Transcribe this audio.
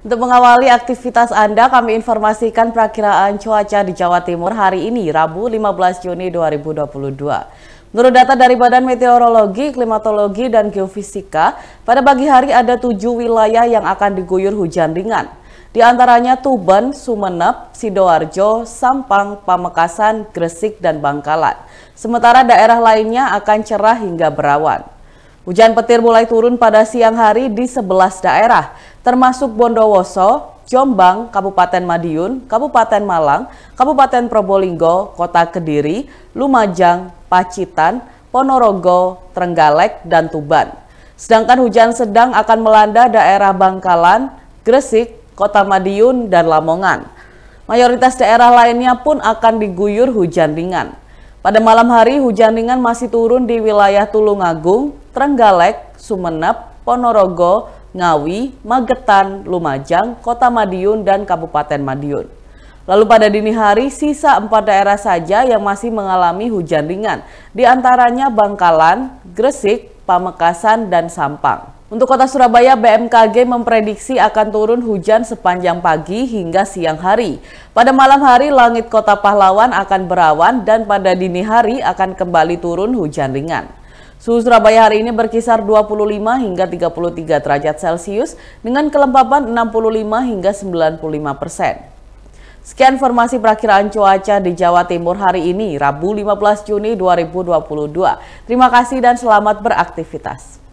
Untuk mengawali aktivitas Anda, kami informasikan perkiraan cuaca di Jawa Timur hari ini, Rabu 15 Juni 2022. Menurut data dari Badan Meteorologi, Klimatologi, dan Geofisika, pada pagi hari ada tujuh wilayah yang akan diguyur hujan ringan. Di antaranya Tuban, Sumeneb, Sidoarjo, Sampang, Pamekasan, Gresik, dan Bangkalan. Sementara daerah lainnya akan cerah hingga berawan. Hujan petir mulai turun pada siang hari di sebelas daerah, termasuk Bondowoso, Jombang, Kabupaten Madiun, Kabupaten Malang, Kabupaten Probolinggo, Kota Kediri, Lumajang, Pacitan, Ponorogo, Trenggalek, dan Tuban. Sedangkan hujan sedang akan melanda daerah Bangkalan, Gresik, Kota Madiun, dan Lamongan. Mayoritas daerah lainnya pun akan diguyur hujan ringan. Pada malam hari, hujan ringan masih turun di wilayah Tulungagung, Trenggalek, Sumenep, Ponorogo, Ngawi, Magetan, Lumajang, Kota Madiun, dan Kabupaten Madiun. Lalu pada dini hari, sisa empat daerah saja yang masih mengalami hujan ringan, di antaranya Bangkalan, Gresik, Pamekasan, dan Sampang. Untuk kota Surabaya, BMKG memprediksi akan turun hujan sepanjang pagi hingga siang hari. Pada malam hari, langit kota Pahlawan akan berawan dan pada dini hari akan kembali turun hujan ringan. Suhu Surabaya hari ini berkisar 25 hingga 33 derajat Celcius dengan kelembaban 65 hingga 95 persen. Sekian informasi perakiraan cuaca di Jawa Timur hari ini, Rabu 15 Juni 2022. Terima kasih dan selamat beraktivitas.